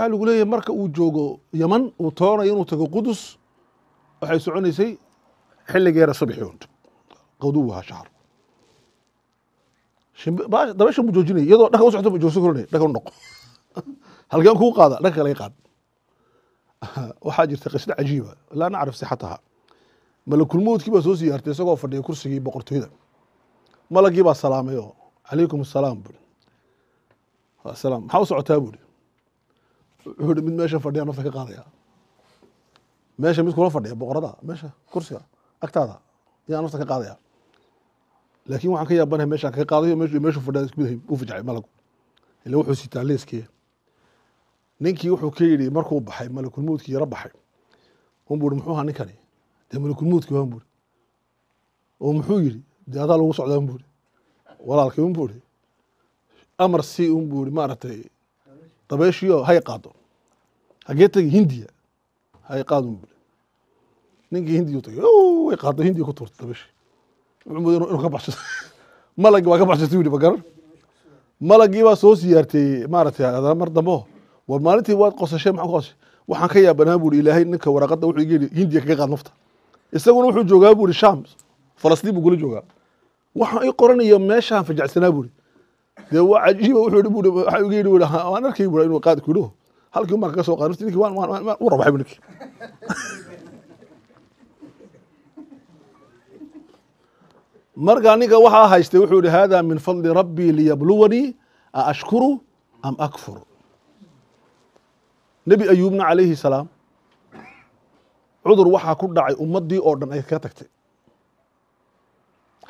waxaa lagu leeyahay marka uu joogo yaman uu toonayo inuu tago qudus waxay soconaysay xiligeera subxuund qaduwaha shahr dabesha mu joojinay iyadoo dhanka u socto joogsan korinay dhanka u noqo halkeen kuu qaada dhanka kale qaad waxaa jirta qisda cajiiba laa nacrif sixataha malakulmowdkii baa soo siyaartay isagoo fadhiya kursigii boqortooyda malagii baa salaamay oo calaykum asalaam buuri salaam maxaa u socotaa buuri wuxuu hi mid meesha fadhiya nafta ka qaadaya meesha er mid kula fadhiya boqorada meesha kursiga agtaada ayaa nafta ka qaadaya laakin waxaan ka yaabanahay meeshaan kaga qaadayo meeshu fadhiya isku midahay u fajacay malagu ila wuxuu sitaa leeskii ninkii wuxuu ka yidhi markuu baxay malakulmuudkii yaro baxay unbu uri muxuu ahaa ninkani dee er malakulmuudkii waan buuri oo muxuu yidhi dee er adaa lagu socdaa unbu uri walaalkii unbu uri amar si unbu uri maaragtay dabeeshii oo hay qaado hageetagi hindiya hay qaadun bule ninkii hindiyu tagay way qaadday hindiya ku tuurtay dabashi wuxuu mooday inuu ka baxsado malagii waa ka baxsatay yidhi magaran malagii baa soo siyaarteeyey maaragtay adana mar dambo war maalintii waad qosashee maxaa qosashay waxaan ka yaabanaa buuri ilaahay ninka waraaqadda wuxuu iga hindiya kaga qaad nafta isaguna wuxuu joogaa buuri sham falastiin buu kula joogaa waxaan ii qoranayo meeshaan fajacsanaa buuri dee waa cajiiba wuxuu yidhi buuri waxaa iga yidhi waan arkay buuri inuu qaad kuidho halkii umaa kaga soo qaad ninki u rabaxay bu ninki marka ninka waxaa haystay wuxuu yihi hada min fadli rabbii liyabluwanii aashkuru am akfur nebi ayuubna calayhi salaam cudur waxaa ku dhacay ummaddii oo dhan ay kaga tagtay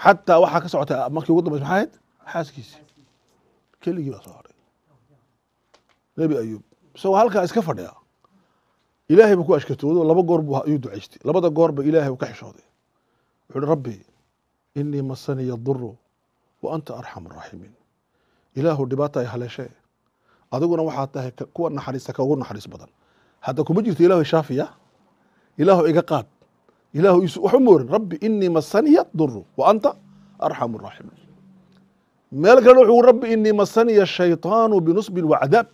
xataa waxaa ka socotay markii ugu dambaysa maxaa ahayd xaaskiisii keligii baa soo hadhay nebi ayuub isagoo halkaa iska fadhiya ilaahay buu ku ashkatoodo laba goor bu ayuu ducaystay labada goorba ilaahay uu ka xishooday wuxuu hi rabbi inii masaniya duru wa anta arxamu araaximiin ilaahu dhibaata ay haleeshee adiguna waxaa tahay kuwa naxariista ka naxariis badan hadda kuma jirto ilaahu shaafiya ilaahu iga qaad ilaahu iisu wax u moorin rabbi inii masaniya duru wa anta arxamu araaximiin meel kalena wuxuu rabbi inii masaniya shaytaanu binusbin wacdaab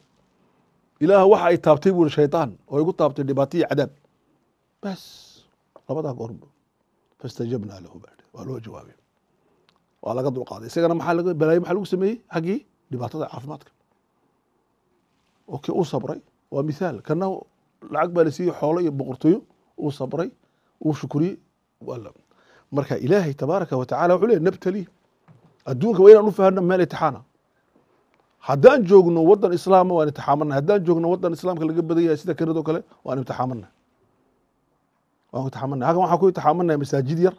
ilaah waxa ay taabtay buuri shayطaan oo igu taabtay dhibaato iyo cadaab bas labadaa goorb faاstajabna lahu ba waa loo jawaabay waa laga dulqaaday isagana maxaa balaayo maxaa lagu sameeyey xaggii dhibaatada caafimaadka oo kii u sabray waa mithaal kana lacag baa la siiyey xoolo iyo boqortooyo uu sabray uu shukuriyey marka ilaahay tabaaraka wa tacala wuxuu leey nabtali adduunka waa inaan u fahano meel itixaana haddaan joogno wadan islaama waan imtixaamanna haddaan joogno wadan islaamka laga badan yahay sida kanado kale waan imtixaamanna waan imtixaamanna halkan waxaan ku imtixaamanaya masaajid yar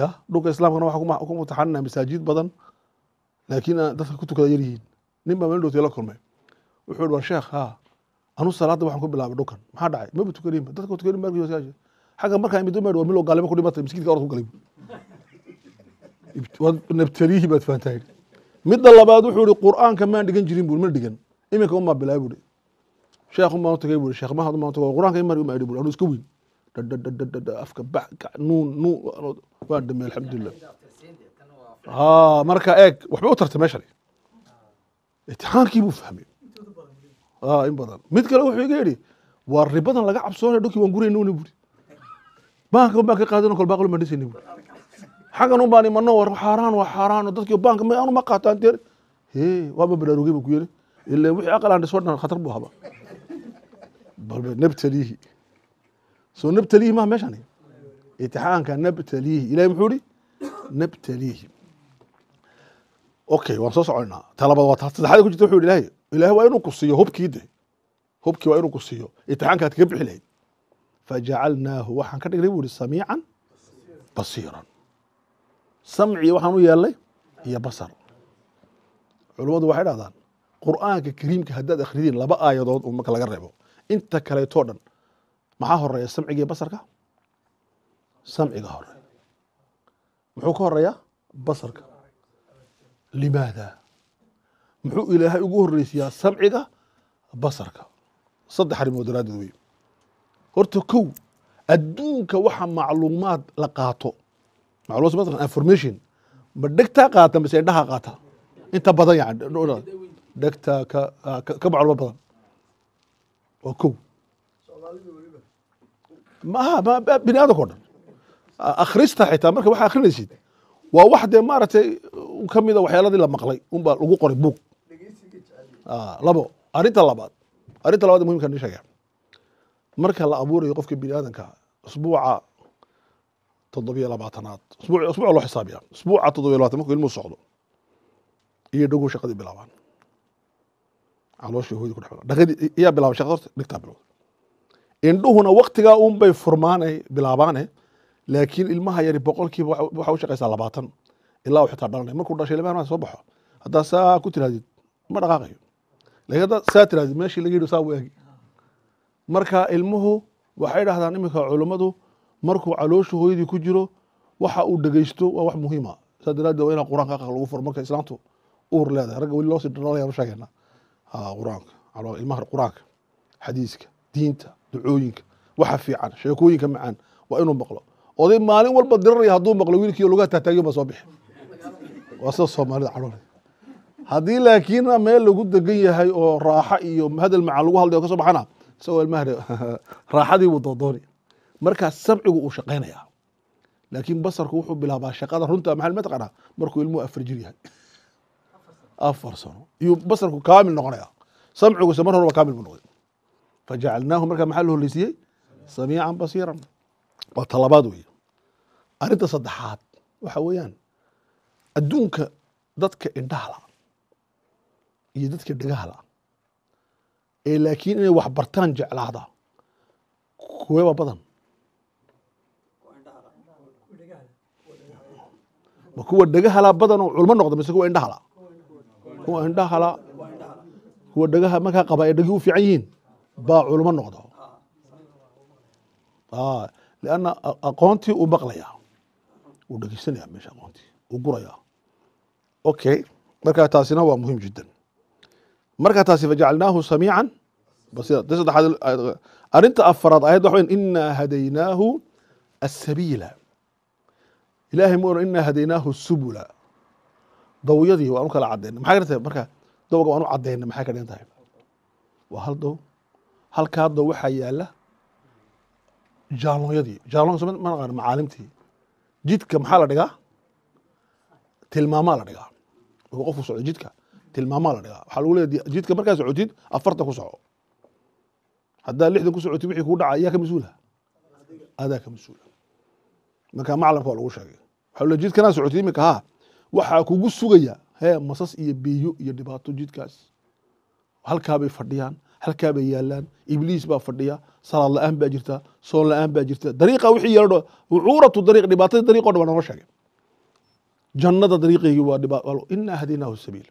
ya dhulka islaamkana waxaan ku imtixaamanaya masaajid badan laakiin dadka ku tukada yar nin baa meel la kulmay wuxuu yihi war sheekh ha anu salaadda waxaan ku bilaabay dhulkan maxaa dhacay maba tukaninba dadka tukanin ba xagga markaa imid umaydh waa milo gaalimo ku dhimatay miskiidka orad ku galay nabtariihi baad fahantahay midda labaad wuxuu ihi qur'aanka maan dhigan jirin bui ma dhigan iminka umaa bilaa buui sheekhu maan utagay bui sheekh mahad maan tago qur'aanka imar uma idhi bui anu iska weyn afka bac nuun nuun waan dhamey alxamdulilah ha marka eeg waxba u tartay meeshan itixaankii buu fahmay in badan mid kale wuxuu iga yidhi waa ribadan laga cabsoonaya dhulkii waan gurayna una buri baanka un ka qaadan kol baaql buri xagan un baan imano war xaaraan waa xaaraan dadkii baanka ma anu ma qaataan tir he waama baraarugey bu ku yiri ila wixii aqal aan dhisoo dhan khatar buu haba balbe nabtaliihi soo nabtaliihi maha meeshani itixaanka nabtaliihi ilahi muxuu ihi nabtaliihi okay waan soo soconaa talabaad waa taa ku jirta wuxuu yihi ilaahay ilaahay waa inuu ku siiyo hubkii de hubkii waa inuu ku siiyo itixaankaad kaga bixi lahayd fajacalnaahu waxaan ka dhignay buu ihi samiican basiiran samci waxaan u yeelnay iyo basar culummadu waxay dhahdaan qur'aanka kariimka haddaad akhridiin laba aayadood u marka laga reebo inta kaleetoo dhan maxaa horeeya samcigii basarka samciga hore muxuu ka horeeya basarka limaada muxuu ilaahay ugu horreysiyaa samciga basarka saddex arrimood daraaddeed wey horta kow adduunka waxa macluumaad la qaato formation ma dhegtaa qaata mise indhaha qaata inta badan yan dhegtaa ka baclmo badan waa ko maaha bini aadamka o dhan akhrista xitaa marka waxaa akhrinaysid waa wax dee maaragtay kamida waxyaaladii la maqlay unbaa lagu qoray buug labo arrinta labaad arrinta labaad muhimka ni sheega marka la abuurayo qofka bini aadamka usbuuca toddobiyo labaatanaad usbuuc usbuuc loo xisaabiyaa usbuuca toddobiyo labaatan markuu ilmuhu socdo iyo dhagow shaqadii bilaabaan calooshii hooyadii ku dhex dhaqadii iyaa bilaabay shaqada horta dhigtaa bilowday indhuhuna waktigaa uun furmaane bilaabaane eh, laakiin ilmaha yari boqolkiiba waxa u shaqaysaa labaatan ilaa uu xitaa dhalanay markuu dhashay ilmaha soo baxo haddaa saa ku tirahdid ma dhaqaaqayo laakiin haddaa saa tirahdid meeshii laga yidhi saa waagi marka ilmuhu waxay dhahdaan iminka culummadu markuu caloosha hooyadii ku jiro waxa uu dhegeysto waa wax muhiima saa daraadeed waa inaan qur-aanka aqal lagu furo marka islaantu uur leedahay ragga weli loosii dhalalayan sheegeynaa qur-aanka ilmaha qur-aanka xadiiska diinta ducooyinka waxa fiican sheekooyinka macaan waa inuu maqlo oday maalin walba diranaya hadduu maqlo wiilkiiyo lugaha taataagyo baa soo bixi waa sida soomaalida caloolay haddii laakiinna meel lagu degan yahay oo raaxa iyo hadal macaan lagu hadlayo ka soo baxana isagoo ilmaha raaxadii buu doodoonaya markaas sabcigu uu shaqaynaya laakiin basarku wuxuu bilaabaa shaqada runta maxa mataqana markuu ilmuhu afar jir yahay afar sano iyuu basarku kaamil noqonaya samciguse mar horba kaamil buu noqday fajacalnaahu markaa maxaa la horleysiiyey samiican basiiran waa talabaad weeye arrinta saddexaad waxa weeyaan adduunka dadka indhaha iyo dadka dhagaha ee laakiin inay wax bartaan jeclaada kuweeba badan ma kuwa dhagahala badanoo culmo noqda mise kuwa indhahala kuwa indhahala kuwa dhagaha markaa qaba ee dhagi fiican yihiin baa culmo noqda ah, lianna aqoontii uu maqlaya wuu dhegeysanaya meesha aqoontii uu guraya okay markaa taasina waa muhiim jiddan markaa taasi fajacalnaahu samiican basira saddexaad arrinta afaraad ayad waxa weyn inaa hadaynaahu asabiila ilaahay ma oran inaa hadaynaahu subula dawyadii waan u kala caddaynay maxay marka dowga waan u caddaynay maxay ka tahay waa hal dow halkaa dow waxaa yaala jaaloonyadii jaalonka soo macaalimtii jidka maxaa la dhigaa tilmaamaa la dhigaa marka qofku socdo jidka tilmaamaa la dhigaa waxaa lagu leeya jidka markaa socotid afartan ku soco haddaa lixdan ku socotid wixii kugu dhaca ayaa ka mas-uula adaa ka mas-uula marka macalamka waa lagu sheegay xolo jidkanaa socotay ha waxaa kugu sugaya hee masas iyo biyo iyo dhibaato jidkaas halkaabay fadhiyaan halkaabay yaalaan ibliis baa fadhiya salaad la-aan baa jirta soon la-aan baa jirta dariiqa wixii yeelo cuuratu dariiq dhibaatada dariiqo dhan nooma sheegay jannada dariiqeygii waa dhibaato inna hadinaahu sabiil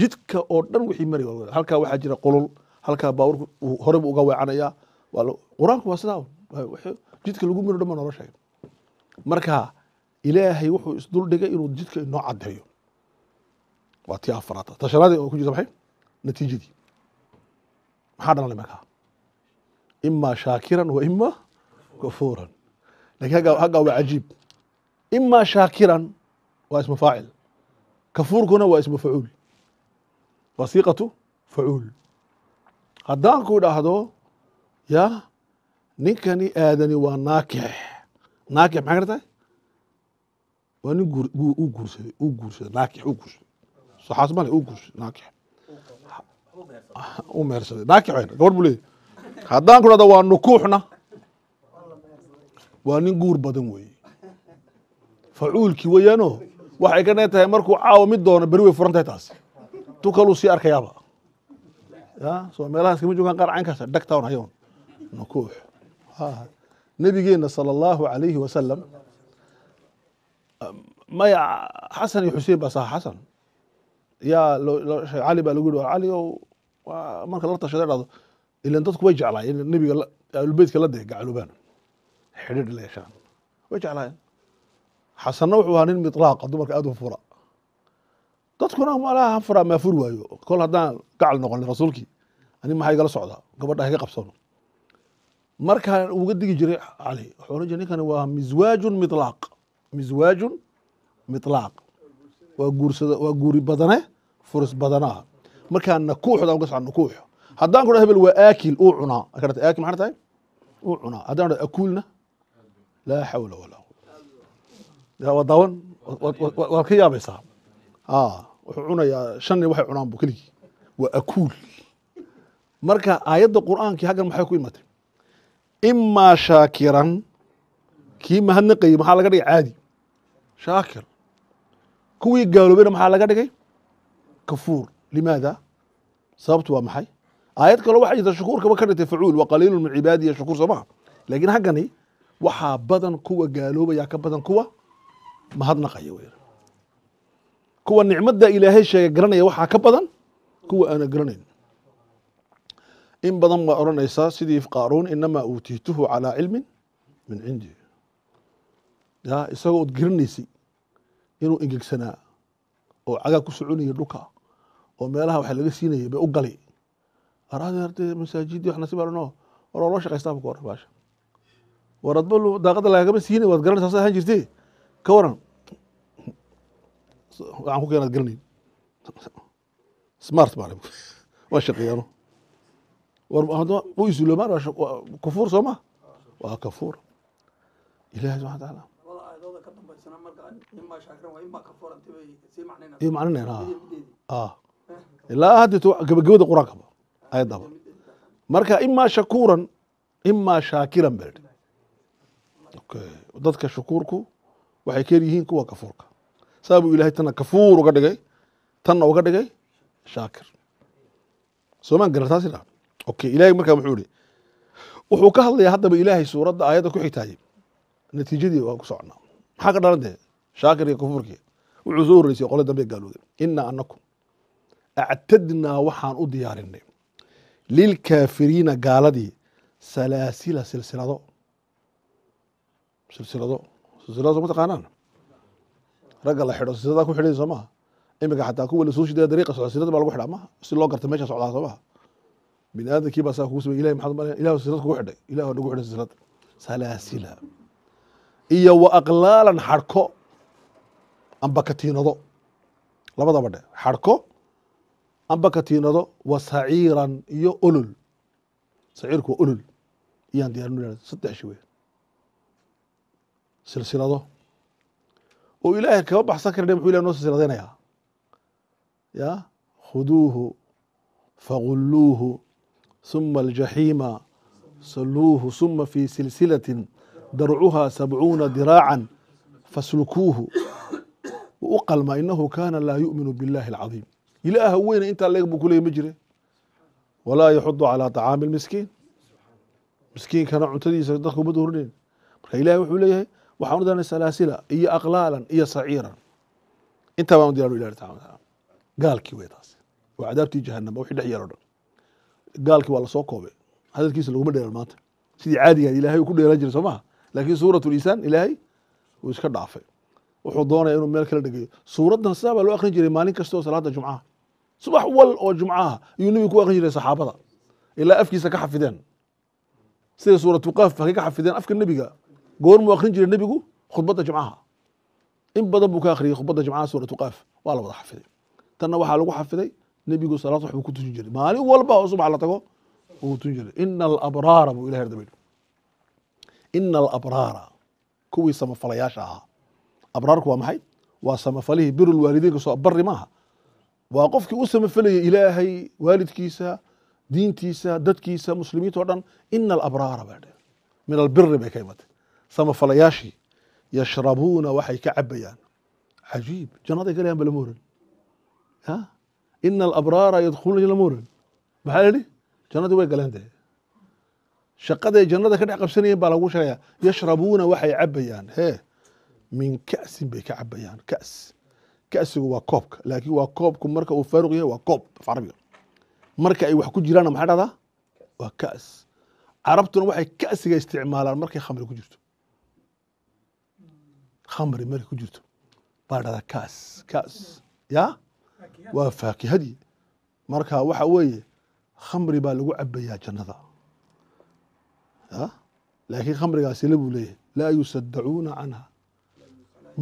jidka oo dhan wixii maraya halkaa waxaa jira qulul halkaa baawarku horeba uga weecanayaa qur-aanku waa sidaa jidka lagu miro dhan nooma sheegay marka ilaahay wuxuu isduldhigay inuu jidka inoo cadeeyo waa tii afaraad ta ku jirta maxay natiijadii maxaa dhalanay markaa ima shaakiran wa ima kafuuran lakiin haggaa waa cajiib ima shaakiran waa ismu faacil kafuurkuna waa ismu facuul wasiiqatu facuul haddaan ku idhaahdo ya ninkani aadani waa naakix naakix maxaa ka tahay waa nin guursaday u guursaday naakix u guursaday saxaas male u guursaday naakix u meersaday naakixeena gabadh buu leeyahy haddaan ku dhahda waa nukuuxna waa nin guur badan weeye facuulkii weeyaano waxay ka dheen tahay markuu caawa mid doono beri way furan tahay taasi tu kaluu sii arkayaaba ya soo meelahaas kama joogaan qaar caynkaas dhagtown hayoon nukuux nebigeena sala allahu alayhi wasalam maya xasan iyo xuseen baa saha xasan yaa cali baa lagu yiri cali marka la tashada dhado ilan dadku way jeclaayeen nebiga ahlulbeytka la deh gacluubaan xidhiir la way jeclaayeen xasanna wuxuu ahaa nin mitlaaqa dumarka aada u fura dadkuna malaa ha furaa maa furi waayo kol haddaan gacal noqon rasuulkii ani maxaa igala socdaa gabadha iga qabsano markaa uga digi jiray cali wuxuu oran jiray ninkani waa miswaajun mitlaaq miswaajun miطlaaq waa guursada waa guuri badane furis badana ah markaa nakuuxda uga socon nakuux haddaan ku dhaho hebel waa aakil uu cunaa akarta aakil maxay tahay uu cunaa haddaan dhaho akuulna laa xawla walaa quwata waa daawan waad ka yaabaysaa a wuxuu cunayaa shanni waxay cunaan bu keligii waa akuul marka aayadda qur'aankii haggan maxay ku imatay imaa shaakiran kii mahadnaqayey maxaa laga dhigay caadi shaakir kuwii gaaloobeyna maxaa laga dhigay kafuur limaada sababtu waa maxay aayad kaloo waxaa jirta shukuur ka dhigtay facuul waa qaliilun min cibaadiya shukuur soo maha laakiin haggani waxaa badan kuwa gaaloobaya ka badan kuwa mahadnaqaya wey kuwa nicmadda ilaahay sheega garanaya waxaa ka badan kuwa aana garanayn in badan waa odhanaysaa sidii qaaruun inamaa uutiituhu calaa cilmin min cindi ya isagoo od garanaysay inuu engegsanaa oo cagaa ku soconaya dhulka oo meelaha waxa laga siinaya bay u galay araadee masaajidi wax nasiib ano war loo shaqaystaaba ka waran baasha war daaqada lagagama siinay waad garanaysaa saas ahaan jirtee ka waran waxaan ku keena garanayn smart baa waa shaqeeyano war u isulomaan kufuur soo ma waa kafuur ilahi subxana taala ka dambaysana ima shaakiran ima kafoor ilaa hadda gabagabada quraanka ayadaba marka ima shakuuran ima shaakiran baa idhi dadka shukuurku waxay ka yihiin kuwa kafuurka saabuu ilaahay tana kafuur uga dhigay tanna uga dhigay shaakir soomaan garan taasi dhaa okay ilaahay markaa wuxuu ihi wuxuu ka hadlayaa haddaba ilaahay suuradda aayadda ku xigtaayay natiijadii waa ku soconaa maxaa ka dhalantah shaakirkii kufurkii wuxuu soo horeysay qole dambe gaalooday inaa anaku actadnaa waxaan u diyaarinay lilkaafiriina gaaladii salaasila silsilado silsilado silsilado soo mataqaanaan ragga la xidho silsilada ku xidhay soo maha iminka xataa kuwa la soo dariiqa socda silsilada baa lagu xidhaa maha si loo garta meesha socdaa soo maha bini aadamkii saa kugu samey maxaad umaleyn ilah silsilad kugu xidhay ilah nagu xidhay silsilad salaasila iyo wa aqlaalan xadhko amba katiinado labadaba dhe xarko amba katiinado wa saciiran iyo olol saciirku waa olol iyaan diyaarin saddex shay weya silsilado oo ilaahay kaba baxsan karne muxuu ilahi noo silsiladaynayaa ya khuduuhu fagulluuhu suma aljaxiima saluuhu suma fi silsilati darcuhaa sabcuuna diraacan faslukuuhu wuu u qalmaa inahu kaana laa yu'minu biاllahi alcadiim ilaaha weyna intaa leeg buu ku ma jire walaa yaxudu calaa طacaami اlmiskiin miskiinkana cuntadiisa dadka uma doorineen marka ilahay wuxuu leeyahay waxaan u diranay salaasila iyo aqlaalan iyo saciiran intaa baan u diran ilahi subxana wataala gaalkii wey taas waa cadaabtii jahanama wixii dhex yeer o dhan gaalkii waa lasoo koobay hadalkiisa laguma dheeran maanta sidii caadigan ilahay uu ku dheeran jiray soo maha laakiin suurat ulinsaan ilaahay wuu iska dhaafay wuxuu doonaya inuu meel kala dhegeeyo suuraddan sidaa baa loo akrin jiray maalin kastaoo salaada jumcaha subax wal oo jumcaha ayuu nebigu ku akrin jiray saxaabada ilaa afkiisa ka xafideen sida suuratuqaaf akay ka xafideen afka nebiga goormuu akrin jiray nebigu khudbadda jumcaha in badan buu ka akhriyay khudbadda jumcaha suuratuqaaf waa la wada xafiday tanna waxaa lagu xafiday nebigu salaad wax buu ku tusin jiray maalin walba oo subax la tago wuu tusin jiray ina alabraara buu ilahay ardabay ina alabraara kuwii samafalayaasha ahaa abraarku waa maxay waa samafalihii birulwaalidiinka soo bari maaha waa qofkii u samafalayay ilaahay waalidkiisa diintiisa dadkiisa muslimiinta o dhan ina alabraara baa dhe min albiri bay ka imatay samafalayaashii yashrabuuna waxay ka cabayaan cajiib jannaday galayaan ba lama oran ina alabraara yadkhuluuna lama oran maxaa la yihi jannadii way galeen dee shaqadaay jannada ka dhex qabsanayeen baa lagu sheegaya yashrabuuna waxay cabayaan hee min kasin bay ka cabayaan kas kasigu waa koobka laakiin waa koobku marka uu faaruq yahay waa koob af marka ay wax ku jiraanna maxay dhahdaa waa kas carabtuna waxay kasiga isticmaalaan markay khamri ku jirto khamri markay ku jirto baa dhahdaa kas kas ya waa faakihadii marka waxa weeye khamri baa lagu cabayaa jannada laakiin khamrigaasila buu leeyahay laa yusadacuuna canha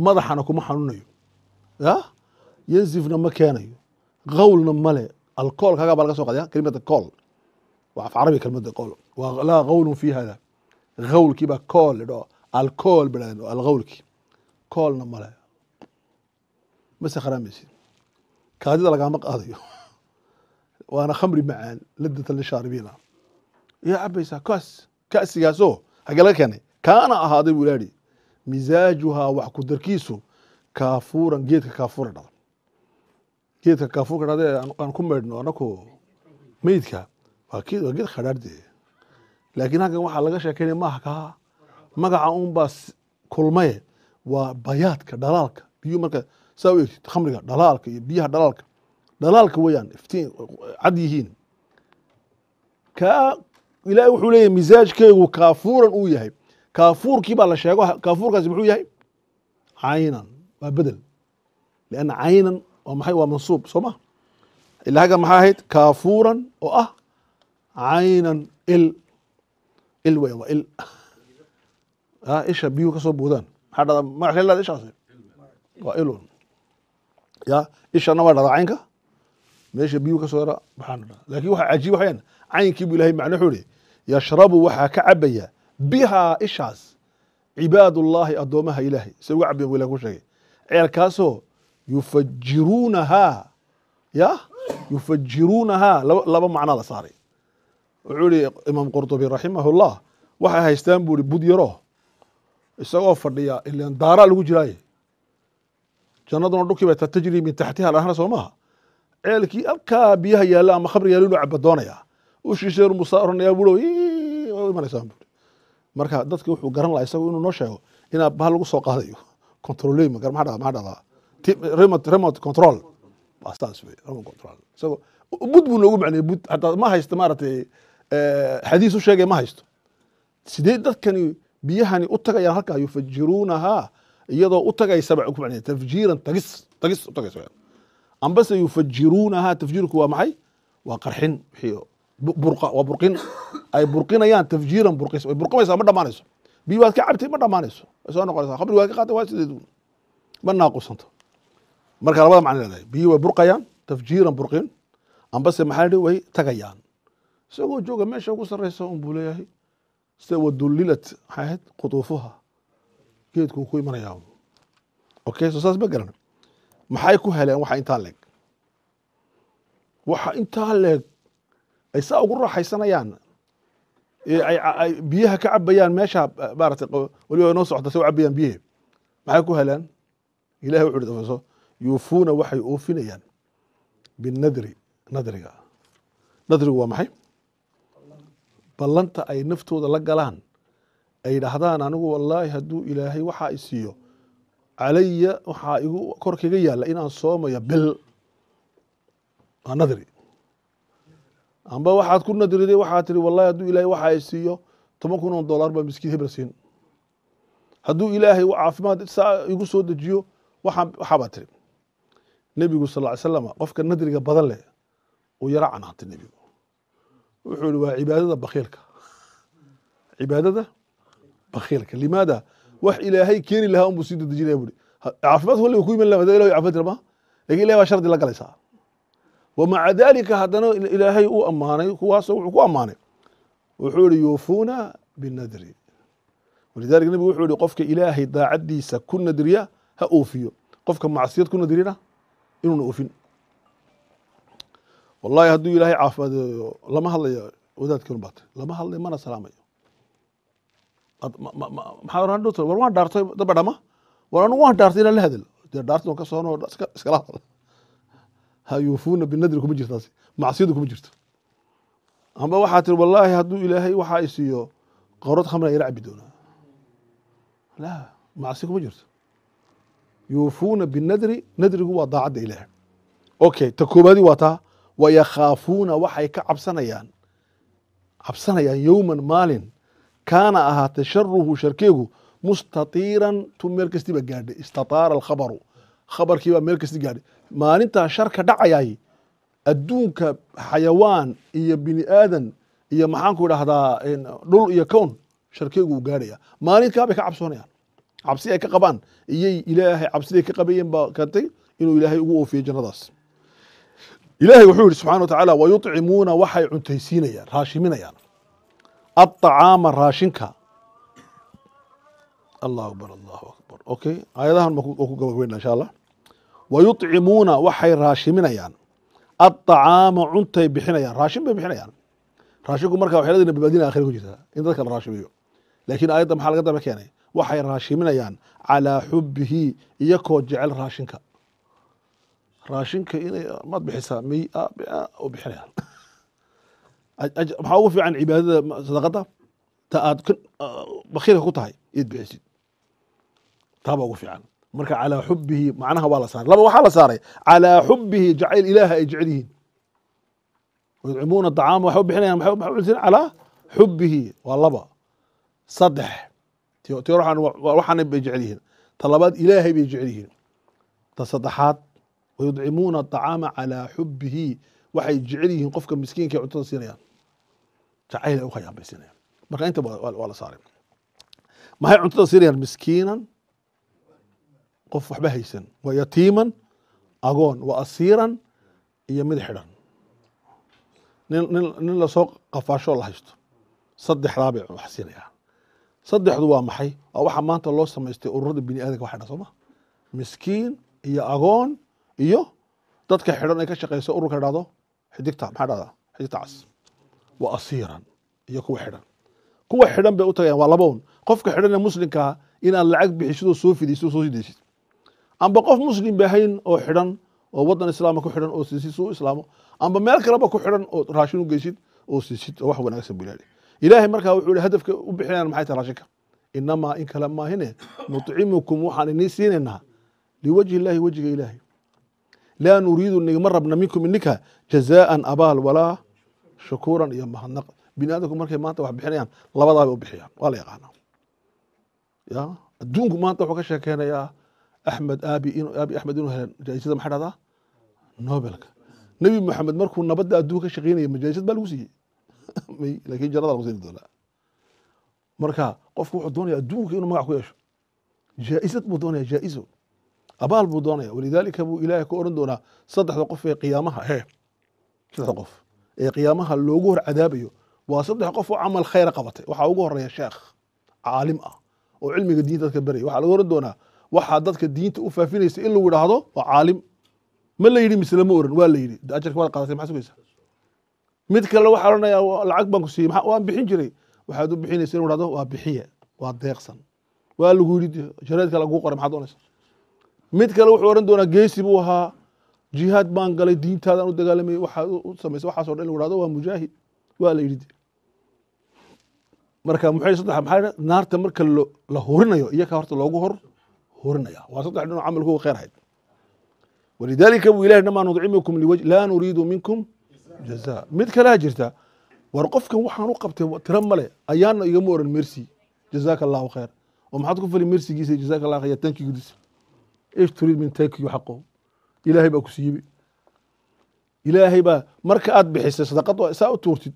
madaxana kuma xanuunayo yensifna ma keenayo qawlna male alkool kagaa baa laga so qadaya kelimada kool waa af carabi kelmada qool waa laa qawlun fi hada qawlkii baa kool ledho alkool badhaden oo alqawlkii koolna male mase kharaamaysid kaadida lagaama qaadayo waana khamri macaan ladatan yaa cabaysaa kaas kasigaaso hagee laga keenay kaana ahaaday buu ilahi misaajuhaa wax ku darkiisu kaafuuran geedka kaafuura dhadan geedka kaafuurka dhada aan ku maydhno anaku meydka waa geed khadhaardee laakiin halkan waxaa laga sheekeynaya maaha kaa magaca unbaa kulmaye waa bayaadka dhalaalka biyu marka saa u eegtid khamriga dhalaalka iyo biyaha dhalaalka dhalaalka weyaan iftiin cad yihiin ilaah wuxuu leeyahy misaajkeygu kaafuuran uu yahay kaafuurkii baa la sheego kaafuurkaasi muxuu yahay caynan waa bedel lianna caynan waa maxay waa mansuub soo ma ila maxaa ahayd kaafuuran oo ah caynan il il weyan waa il ah, isha biyuhu ka soo maxaa dhada magac kale lada ishaasi waa ilun ya ishana waa dhada caynka meesha biyuhu ka yara baxaana dhada lakin waxa cajiib waxayaan caynkii bu ilahay macno wuxuu yihi yashrabu waxaa ka cabaya bihaa ishaas cibaadullaahi addoommaha ilaahay se uga cabayan wiila ku sheegay ceelkaasoo yufajiruunahaa ya yufajiruunahaa laba macnaa la saaray wuxuu ihi imaam qurdubi raximahullah waxay haystaan buu ihi budyaro isagoo fadhiya ilan daaraa lagu jiraaye jannaduna dhulkii bay tajrii min taxtiha lahana soo maaha ceelkii alkaa biyaha yaalla ama khamriga yaalla inuu caba doonayaa ushiisheenu musaa oranayaa buuo imanaysaan buuri marka dadki wuxuu garan laha isagu inuu noo sheego inaa bahal lagu soo qaadayo controley ma control saas bud buu noogu macnayay bud hataa ma haysto maaratay eh, xadiis u sheegay ma haysto sidee dadkani biyahani u tagayaan halkaa yufajiruunahaa iyadoo u tagaysaba ku macnayay tafjiiran tagis tagis u tagaysa ambase yufajiruunahaa tafjiirku waa maxay waa qarxin wixii bura waa burin ay burqinayaan tafjiiran burqis way burqimaysaa ma dhamaanayso biyo waad ka cabtay ma dhamaanayso way soo noqonaysaa khamri waad ka qaatay waa sideedu ma naaqusanto marka labada macno leedahay biyo way burqayaan tafjiiran burqin ambase maxaa dhi way tagayaan isagoo jooga meesha ugu sarreysa un buu leeyahay sida wadullilat maxay ahayd quduufuha geedku ku imanayaa okay soo saas ma garan maxay ku heleen waxa intaa leeg waxa intaa leeg ay saa ugu raaxaysanayaan biyaha ka cabayaan meesha maarata weliba noo socota se u cabayaan biyahe maxay ku helaan ilahay wuxu uhi yuufuuna waxay oofinayaan binadri nadriga nadrigu waa maxay ballanta ay naftooda la galaan ay yidhaahdaan anigu wallaahi hadduu ilaahay waxaa isiiyo siiyo calaya waxaa igu kaga yaalla inaan soomayo bil waa nadri amba waxaad ku nadriday waxaa tihi wallahi hadduu ilahay waxa ay siiyo toban kun oo dollar baa miskiin hebel siin hadduu ilaahay caafimaad saa igu soo dejiyo waxaabaa tiri nebigu sal ly salam qofka nadriga badan leh uu yaro canaantay nebigu wuxuu ihi waa cibaadada bakiilka cibaadada bakiilka limaada wax ilaahay keeni lahaa unbuu sii dadejinaya buuri caafimaad kolliga ku iman lahaa ilah caafimaad tira ma ilahay baa shardi la galaysaa wmaca dalika haddana ilaahay uu ammaanay kuwaasoo wuxuu ku ammaanay wuxuu ihi yuufuuna binadri walidalika nebigu wuxuu ihi qofka ilaahay daacaddiisa ku nadriya ha oofiyo qofka macsiyad ku nadrina inuuna oofin wallahi hadduu ilaahay caafimaadayo lama hadlayo wadaadkiinu baatay lama hadlayo mana salaamayo maxaa war waan dhaartay dabadhama war anugu waan dhaartay inaan la hadal dee dhaartan oo iskala hadal hayuufuuna binadri kuma jirto macsiyadu kuma jirto amba waxaa tiri wallaahi hadduu ilaahay waxaa i qarood khamra ila cabi doonaa la macsi kuma jirto yuufuuna binadri nadrigu waa daacadda ilaahay okay ta koobaadii waa taa wayakhaafuuna waxay ka cabsanayaan cabsanayaan yowman maalin kaana ahaatay sharuhu sharkeegu mustatiiran tun meel kastiiba gaadhay istataara alkhabaru khabarkiibaa meel kasti gaadhay maalintaa sharka dhacayay adduunka xayawaan iyo bini aadan iyo maxaanku idhaahdaa dhul iyo kown sharkeeguu gaarhaya maalinkaa bay ka cabsoonayaan cabsi ay ka qabaan iyay ilaahay cabsiday ka qabayeen baa katay inuu ilaahay ugu oofiyo jannadaas ilaahay wuxuu yidhi subxana wa tacaala wa waxay cuntaysiinayaan raashiminayaan aطacaama raashinka allahu akbar allahu akbar okay aayadahan waa ku gabagabeynaa insha allah wayuطcimuuna waxay raashiminayaan aطacaama cuntay bixinayaan raashin bay bixinayaan raashinku marka waxyaaladina badbaadina akhira ku jirta in dadka la raashimiyo laakiin aayadda maxaa laga daba keenay waxay raashiminayaan calaa xubihi iyakoo jecel raashinka raashinka inay maad bixisaa miy u bixinayaan maxaa ugu fiican cibaadada sadaqada ta aad bakhirka ku tahay iyad bixisid taaba ugu fiican marka calaa xubihi macnaha waa la saaray laba waxaa la saaray calaa xubihi jacayl ilaaha ay jecel yihiin yudcimuuna acaama waxay u bixinayan maxay calaa xubihi waa laba saddex tir waxaana bay jecel yihiin ta ilaahay bay jecel yihiin ta saddexaad wayudcimuuna aطacaama calaa xubihi waxay jecel yihiin qofka miskiinka cuntada siinayaan jacayl ay u khayaabaysinayaan marka inta waa la saaray maxay cuntada siinayaan miskiinan qof waxba haysan waa yatiiman agoon waa asiiran iyo mid xidhan nin lasoo qafaashoo la haysto saddex raabic wax siinayaa saddexdu waa maxay waa waxaa maanta loo samaystay ururada bini aadanka waxa dhan sooma miskiin iyo agoon iyo dadka xidhan ay ka shaqeyso ururka dhahdo xidigta maxaa dhahdaa xidigta cas asiiran iyo kuwa xidhan kuwa xidhan bay u tagayaan waa laboon qofka xidhan ee muslinkaa ah, inaad lacag bixishdoo soo fidiysid soo sideysid amba qof muslim ba hayn oo xidhan oo wadan islaama ku xidhan oo siisid suu islaamo amba meel kaleba ku xidhan oo raashin u geysid oo siisid oo wax wanaagsan buu ilaahay ilaahay markaa wuxuu ihi hadafka u bixinayaan maxay tahay raashinka inamaa in kale maahine nuطcimukum waxaan inii siinaynaa liwajhi illaahi wejiga ilaahay laa nuriidu nigma rabna minkum ininka jazaa'an abaal walaa shukuuran iyo mahadnaq bini aadamku markay maanta wax bixinayaan labadaabay u bixiyaan waa la yaqaanaa ya adduunku maanta wuxuu ka sheekeynayaa axmed aabi aabi axmed inuu helan jaaisada maxaa dhahdaa nobelka nebi moxamed markuu nabadda adduunka ka shaqeynaya majaaisad baa lagu siiyey may laakiin jannada lagu siini doonaa marka qofku wuxuu doonaya adduunka inuu magac ku yeesho jaa buu doonaya jaa abaal buu doonaya walidaalika buu ilaahay ka oran doonaa saddexda qof ee qiyaamaha he saddexda qof ee qiyaamaha loogu hor cadaabayo waa saddex qof oo camal khayra qabatay waxaa ugu horeeya sheekh caalim ah oo cilmiga diin dadka beraya waxaa lagu oran doonaa waxaa dadka diinta u faafinaysa in lagu idhaahdo waa caalim ma la yidhi mise lama oran waa la yidhi ajarka waad qaadatay maxaa sugaysaa mid kale waxaa odhanaya lacag baan ku siiyey waan bixin jiray waxaad u bixinaysa inu dhahdo waa bixiye waa deeqsan waa lagu yidhi shareedka lagu qoray maxaad doonaysa mid kale wuxuu odhan doonaa geesi buu ahaa jihaad baan galay diintaadaan u dagaalamayay waxaad u samaysa waxaas dhan in lagu dhahdo waa mujaahid waa la yidhi marka muxuu saddex maxaa naarta marka la hurinayo iyakaa horta loogu hor horinaya waa saddex dhinac camalku khayr ahayd walidaalika buu ilahi inamaa nudcimukum liwaj laa nuriidu minkum jaza mid kalaa jirta war qofkan waxaan u qabtay tiro male ayaana igama oran mersi jazaka allahu khayr oo maxaad ku fali mersigiisa jazaka allah khayr tankigu dis ايش تريد من تاكيو حقه إلهي بقى كسيبي إلهي بقى مركة أد بحسة صدقات وإساءة تورتد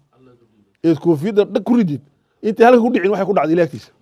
إذ كوفيد لك كريدد أنت هل كنت عين واحد كنت عاد إلهي كتيسة